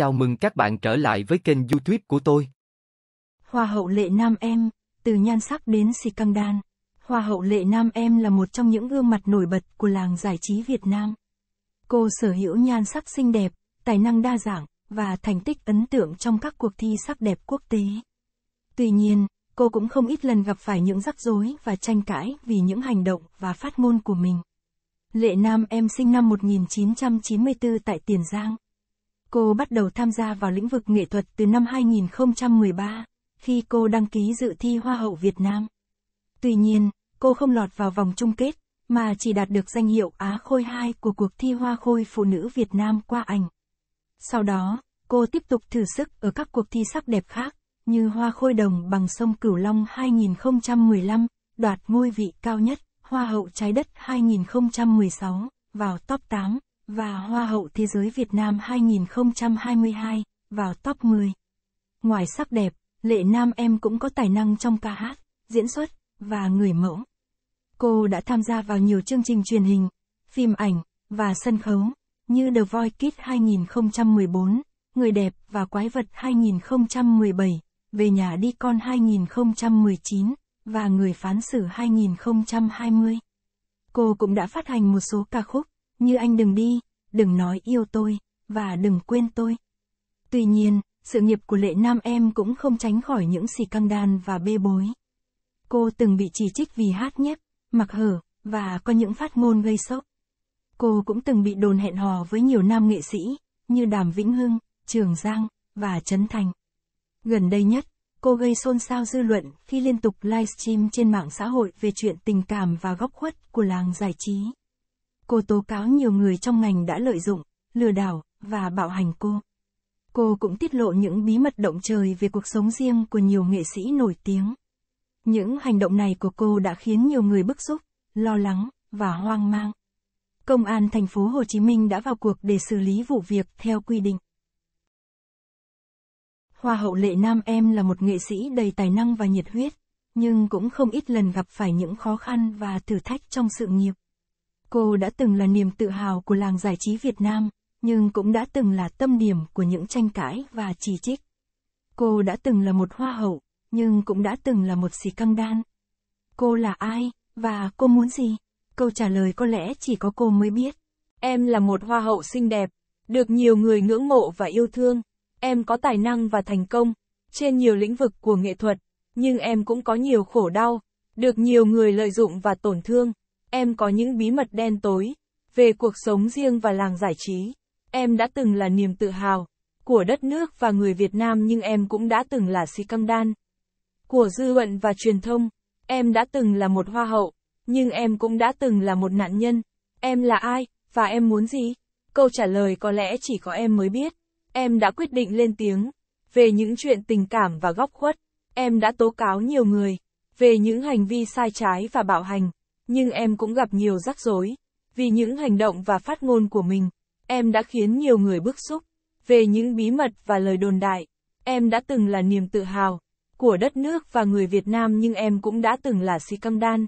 Chào mừng các bạn trở lại với kênh youtube của tôi. Hoa hậu lệ nam em, từ nhan sắc đến xì căng đan. Hoa hậu lệ nam em là một trong những gương mặt nổi bật của làng giải trí Việt Nam. Cô sở hữu nhan sắc xinh đẹp, tài năng đa dạng, và thành tích ấn tượng trong các cuộc thi sắc đẹp quốc tế. Tuy nhiên, cô cũng không ít lần gặp phải những rắc rối và tranh cãi vì những hành động và phát ngôn của mình. Lệ Nam em sinh năm 1994 tại Tiền Giang. Cô bắt đầu tham gia vào lĩnh vực nghệ thuật từ năm 2013, khi cô đăng ký dự thi Hoa hậu Việt Nam. Tuy nhiên, cô không lọt vào vòng chung kết, mà chỉ đạt được danh hiệu Á Khôi 2 của cuộc thi Hoa Khôi Phụ nữ Việt Nam qua ảnh. Sau đó, cô tiếp tục thử sức ở các cuộc thi sắc đẹp khác, như Hoa Khôi Đồng bằng sông Cửu Long 2015, đoạt ngôi vị cao nhất, Hoa hậu Trái đất 2016, vào top 8 và Hoa hậu Thế giới Việt Nam 2022 vào top 10. Ngoài sắc đẹp, Lệ Nam em cũng có tài năng trong ca hát, diễn xuất và người mẫu. Cô đã tham gia vào nhiều chương trình truyền hình, phim ảnh và sân khấu như The Voice Kids 2014, Người đẹp và quái vật 2017, Về nhà đi con 2019 và Người phán xử 2020. Cô cũng đã phát hành một số ca khúc như anh đừng đi, đừng nói yêu tôi, và đừng quên tôi. Tuy nhiên, sự nghiệp của lệ nam em cũng không tránh khỏi những xì căng đan và bê bối. Cô từng bị chỉ trích vì hát nhép, mặc hở, và có những phát ngôn gây sốc. Cô cũng từng bị đồn hẹn hò với nhiều nam nghệ sĩ, như Đàm Vĩnh Hưng, Trường Giang, và Trấn Thành. Gần đây nhất, cô gây xôn xao dư luận khi liên tục livestream trên mạng xã hội về chuyện tình cảm và góc khuất của làng giải trí. Cô tố cáo nhiều người trong ngành đã lợi dụng, lừa đảo, và bạo hành cô. Cô cũng tiết lộ những bí mật động trời về cuộc sống riêng của nhiều nghệ sĩ nổi tiếng. Những hành động này của cô đã khiến nhiều người bức xúc, lo lắng và hoang mang. Công an thành phố Hồ Chí Minh đã vào cuộc để xử lý vụ việc theo quy định. Hoa hậu Lệ Nam Em là một nghệ sĩ đầy tài năng và nhiệt huyết, nhưng cũng không ít lần gặp phải những khó khăn và thử thách trong sự nghiệp. Cô đã từng là niềm tự hào của làng giải trí Việt Nam, nhưng cũng đã từng là tâm điểm của những tranh cãi và chỉ trích. Cô đã từng là một hoa hậu, nhưng cũng đã từng là một xì căng đan. Cô là ai, và cô muốn gì? Câu trả lời có lẽ chỉ có cô mới biết. Em là một hoa hậu xinh đẹp, được nhiều người ngưỡng mộ và yêu thương. Em có tài năng và thành công, trên nhiều lĩnh vực của nghệ thuật, nhưng em cũng có nhiều khổ đau, được nhiều người lợi dụng và tổn thương em có những bí mật đen tối, về cuộc sống riêng và làng giải trí. Em đã từng là niềm tự hào của đất nước và người Việt Nam nhưng em cũng đã từng là si căng đan của dư luận và truyền thông. Em đã từng là một hoa hậu, nhưng em cũng đã từng là một nạn nhân. Em là ai, và em muốn gì? Câu trả lời có lẽ chỉ có em mới biết. Em đã quyết định lên tiếng về những chuyện tình cảm và góc khuất. Em đã tố cáo nhiều người về những hành vi sai trái và bạo hành nhưng em cũng gặp nhiều rắc rối. Vì những hành động và phát ngôn của mình, em đã khiến nhiều người bức xúc. Về những bí mật và lời đồn đại, em đã từng là niềm tự hào của đất nước và người Việt Nam nhưng em cũng đã từng là si căng đan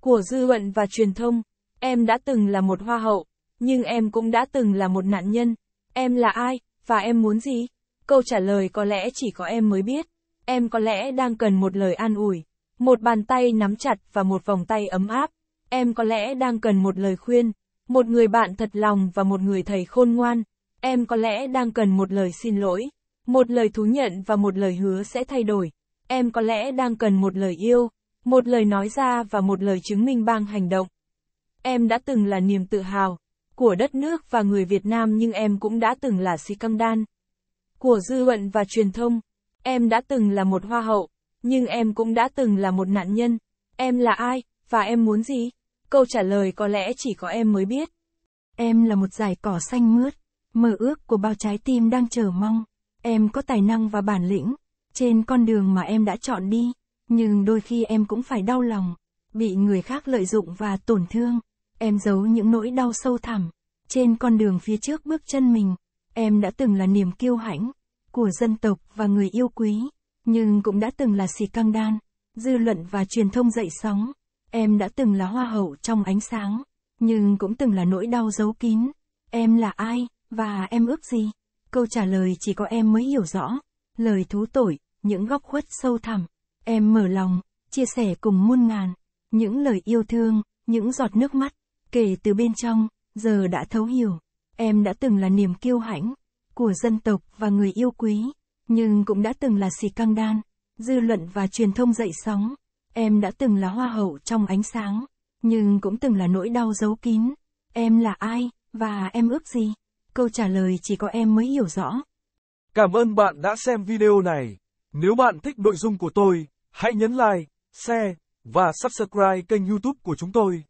của dư luận và truyền thông. Em đã từng là một hoa hậu, nhưng em cũng đã từng là một nạn nhân. Em là ai, và em muốn gì? Câu trả lời có lẽ chỉ có em mới biết. Em có lẽ đang cần một lời an ủi. Một bàn tay nắm chặt và một vòng tay ấm áp. Em có lẽ đang cần một lời khuyên, một người bạn thật lòng và một người thầy khôn ngoan. Em có lẽ đang cần một lời xin lỗi, một lời thú nhận và một lời hứa sẽ thay đổi. Em có lẽ đang cần một lời yêu, một lời nói ra và một lời chứng minh bằng hành động. Em đã từng là niềm tự hào của đất nước và người Việt Nam nhưng em cũng đã từng là si căng đan của dư luận và truyền thông. Em đã từng là một hoa hậu nhưng em cũng đã từng là một nạn nhân. Em là ai, và em muốn gì? Câu trả lời có lẽ chỉ có em mới biết. Em là một dải cỏ xanh mướt, mơ ước của bao trái tim đang chờ mong. Em có tài năng và bản lĩnh, trên con đường mà em đã chọn đi, nhưng đôi khi em cũng phải đau lòng, bị người khác lợi dụng và tổn thương. Em giấu những nỗi đau sâu thẳm, trên con đường phía trước bước chân mình, em đã từng là niềm kiêu hãnh của dân tộc và người yêu quý nhưng cũng đã từng là xì căng đan, dư luận và truyền thông dậy sóng. Em đã từng là hoa hậu trong ánh sáng, nhưng cũng từng là nỗi đau giấu kín. Em là ai, và em ước gì? Câu trả lời chỉ có em mới hiểu rõ. Lời thú tội, những góc khuất sâu thẳm. Em mở lòng, chia sẻ cùng muôn ngàn. Những lời yêu thương, những giọt nước mắt, kể từ bên trong, giờ đã thấu hiểu. Em đã từng là niềm kiêu hãnh của dân tộc và người yêu quý nhưng cũng đã từng là xì căng đan, dư luận và truyền thông dậy sóng. Em đã từng là hoa hậu trong ánh sáng, nhưng cũng từng là nỗi đau giấu kín. Em là ai, và em ước gì? Câu trả lời chỉ có em mới hiểu rõ. Cảm ơn bạn đã xem video này. Nếu bạn thích nội dung của tôi, hãy nhấn like, share và subscribe kênh youtube của chúng tôi.